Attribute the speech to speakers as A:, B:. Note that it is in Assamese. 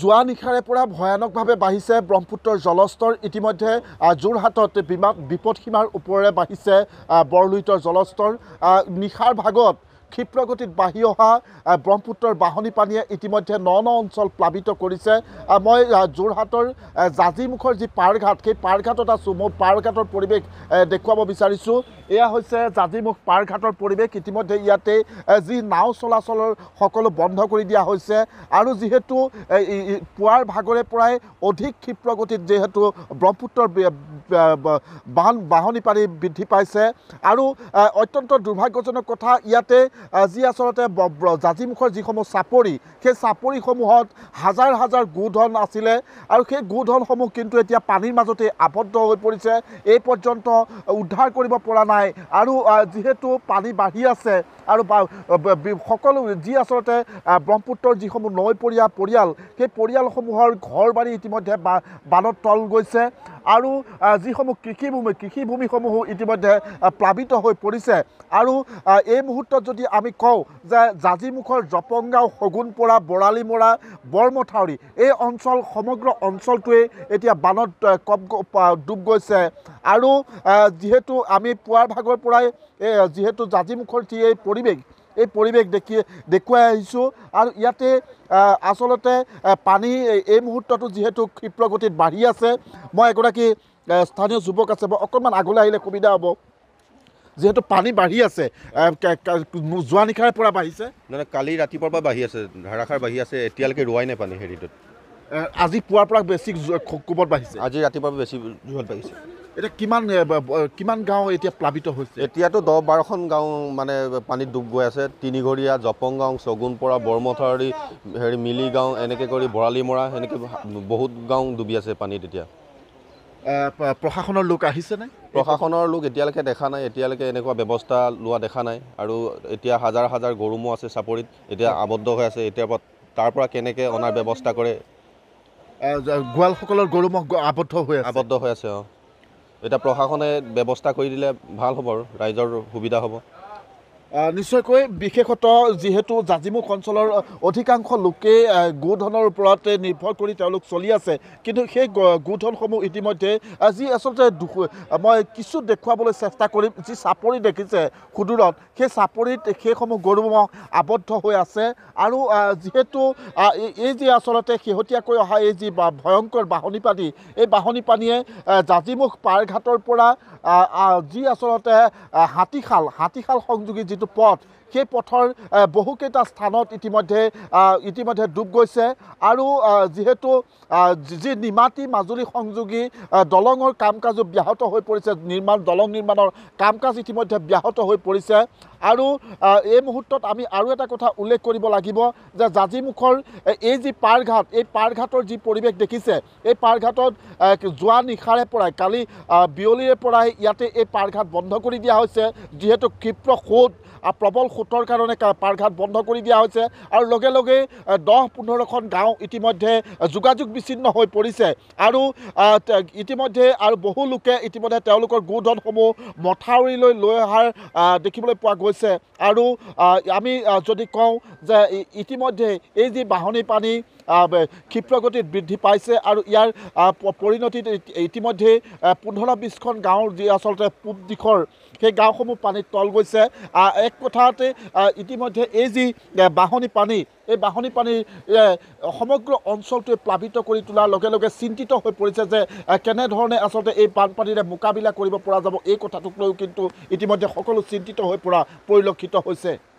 A: যোৱা নিশাৰে পৰা ভয়ানকভাৱে বাঢ়িছে ব্ৰহ্মপুত্ৰৰ জলস্তৰ ইতিমধ্যে যোৰহাটত বিমা বিপদসীমাৰ ওপৰেৰে বাঢ়িছে বৰলুইটৰ জলস্তৰ নিশাৰ ভাগত গতিত বাঢ়ি অহা ব্ৰহ্মপুত্ৰৰ বাঢ়নী পানীয়ে ইতিমধ্যে ন ন অঞ্চল প্লাৱিত কৰিছে মই যোৰহাটৰ জাজিমুখৰ যি পাৰঘাট সেই পাৰঘাটত আছোঁ মই পাৰঘাটৰ পৰিৱেশ দেখুৱাব বিচাৰিছোঁ এয়া হৈছে জাজিমুখ পাৰঘাটৰ পৰিৱেশ ইতিমধ্যে ইয়াতে যি নাও চলাচলৰ সকলো বন্ধ কৰি দিয়া হৈছে আৰু যিহেতু পুৱাৰ ভাগৰে পৰাই অধিক গতিত যিহেতু ব্ৰহ্মপুত্ৰৰ বান বাহনী পানী বৃদ্ধি পাইছে আৰু অত্যন্ত দুৰ্ভাগ্যজনক কথা ইয়াতে যি আচলতে জাজিমুখৰ যিসমূহ চাপৰি সেই চাপৰিসমূহত হাজাৰ হাজাৰ গোধন আছিলে আৰু সেই গোধনসমূহ কিন্তু এতিয়া পানীৰ মাজতেই আবদ্ধ হৈ পৰিছে এই পৰ্যন্ত উদ্ধাৰ কৰিব পৰা নাই আৰু যিহেতু পানী বাঢ়ি আছে আৰু সকলো যি আচলতে ব্ৰহ্মপুত্ৰৰ যিসমূহ নৈপৰীয়া পৰিয়াল সেই পৰিয়ালসমূহৰ ঘৰ বাৰী ইতিমধ্যে বানত তল গৈছে আৰু যিসমূহ কৃষিভূমি কৃষিভূমিসমূহো ইতিমধ্যে প্লাৱিত হৈ পৰিছে আৰু এই মুহূৰ্তত যদি আমি কওঁ যে জাজিমুখৰ জপংগাঁও শগুনপৰা বৰালিমৰা বৰমথাউৰি এই অঞ্চল সমগ্ৰ অঞ্চলটোৱেই এতিয়া বানত কপ ডুব গৈছে আৰু যিহেতু আমি পুৱাৰ ভাগৰ পৰাই এই যিহেতু জাজিমুখৰ যি এই পৰিৱেশ এই পৰিৱেশ দেখি দেখুৱাই আহিছোঁ আৰু ইয়াতে আচলতে পানী এই মুহূৰ্ততো যিহেতু ক্ষিপ্ৰগতিত বাঢ়ি আছে মই এগৰাকী স্থানীয় যুৱক আছে মই অকণমান আগলৈ আহিলে সুবিধা হ'ব যিহেতু পানী বাঢ়ি আছে
B: যোৱা নিশাৰ পৰা বাঢ়িছে নহয় কালি ৰাতিপুৱাৰ পৰা বাঢ়ি আছে ধাৰাসাৰ বাঢ়ি আছে এতিয়ালৈকে ৰোৱাই নাই পানী হেৰিটোত
A: আজি পুৱাৰ পৰা বেছি কোবত বাঢ়িছে আজি ৰাতিপুৱাৰ পৰা বেছি জোৰত বাঢ়িছে এতিয়া কিমান কিমান গাঁও এতিয়া প্লাৱিত হৈছে
B: এতিয়াতো দহ বাৰখন গাঁও মানে পানীত ডুব গৈ আছে তিনিঘৰীয়া জপং গাঁও চগুনপৰা বৰমথাৰী হেৰি মিলি গাঁও এনেকৈ কৰি বৰালি মৰা এনেকৈ বহুত গাঁও ডুবি আছে পানীত এতিয়া
A: প্ৰশাসনৰ লোক আহিছেনে
B: প্ৰশাসনৰ লোক এতিয়ালৈকে দেখা নাই এতিয়ালৈকে এনেকুৱা ব্যৱস্থা লোৱা দেখা নাই আৰু এতিয়া হাজাৰ হাজাৰ গৰু ম'হ আছে চাপৰিত এতিয়া আৱদ্ধ হৈ আছে এতিয়াৰ পৰা তাৰ পৰা কেনেকৈ অনাৰ ব্যৱস্থা কৰে গোৱালসকলৰ গৰু ম'হ আৱদ্ধ হৈ আছে আবদ্ধ হৈ আছে অঁ এতিয়া প্ৰশাসনে ব্যৱস্থা কৰি দিলে ভাল হ'ব আৰু ৰাইজৰ সুবিধা হ'ব নিশ্চয়কৈ
A: বিশেষতঃ যিহেতু জাজিমুখ অঞ্চলৰ অধিকাংশ লোকেই গোধনৰ ওপৰত নিৰ্ভৰ কৰি তেওঁলোক চলি আছে কিন্তু সেই গোধনসমূহ ইতিমধ্যে যি আচলতে মই কিছু দেখুৱাবলৈ চেষ্টা কৰিম যি চাপৰি দেখিছে সুদূৰত সেই চাপৰিত সেইসমূহ গৰু ম'হ আবদ্ধ হৈ আছে আৰু যিহেতু এই যি আচলতে শেহতীয়াকৈ অহা এই যি ভয়ংকৰ বাঁহনী পানী এই বাঁহনী পানীয়ে জাজিমুখ পাৰঘাটৰ পৰা যি আচলতে হাতীশাল হাতীশাল সংযোগী The ponto. সেই পথৰ বহুকেইটা স্থানত ইতিমধ্যে ইতিমধ্যে ডুব গৈছে আৰু যিহেতু যি নিমাতী মাজুলী সংযোগী দলঙৰ কাম কাজো ব্যাহত হৈ পৰিছে নিৰ্মাণ দলং নিৰ্মাণৰ কাম কাজ ইতিমধ্যে ব্যাহত হৈ পৰিছে আৰু এই মুহূৰ্তত আমি আৰু এটা কথা উল্লেখ কৰিব লাগিব যে জাজিমুখৰ এই যি পাৰঘাট এই পাৰঘাটৰ যি পৰিৱেশ দেখিছে এই পাৰঘাটত যোৱা নিশাৰে পৰাই কালি বিয়লিৰে পৰাই ইয়াতে এই পাৰঘাট বন্ধ কৰি দিয়া হৈছে যিহেতু ক্ষীপ্ৰ সোধ প্ৰবল সোঁতৰ কাৰণে পাৰঘাট বন্ধ কৰি দিয়া হৈছে আৰু লগে লগেই দহ পোন্ধৰখন গাঁও ইতিমধ্যে যোগাযোগ বিচ্ছিন্ন হৈ পৰিছে আৰু ইতিমধ্যে আৰু বহু লোকে ইতিমধ্যে তেওঁলোকৰ গোধনসমূহ মথাউৰিলৈ লৈ অহাৰ দেখিবলৈ পোৱা গৈছে আৰু আমি যদি কওঁ যে ইতিমধ্যে এই যি বাঢ়নী পানী ক্ষিপ্ৰগতিত বৃদ্ধি পাইছে আৰু ইয়াৰ পৰিণতিত ইতিমধ্যেই পোন্ধৰ বিছখন গাঁৱৰ যি আচলতে পূব দিশৰ সেই গাঁওসমূহ পানীত তল গৈছে এক কথাতে ইতিমধ্যে এই যি বাঁহনী পানী এই বাহনি পানীয়ে সমগ্ৰ অঞ্চলটোৱে প্লাৱিত কৰি তোলাৰ লগে লগে চিন্তিত হৈ পৰিছে যে কেনেধৰণে আচলতে এই বানপানীৰে মোকাবিলা কৰিব পৰা যাব এই কথাটোক লৈও কিন্তু ইতিমধ্যে সকলো চিন্তিত হৈ পৰা পৰিলক্ষিত হৈছে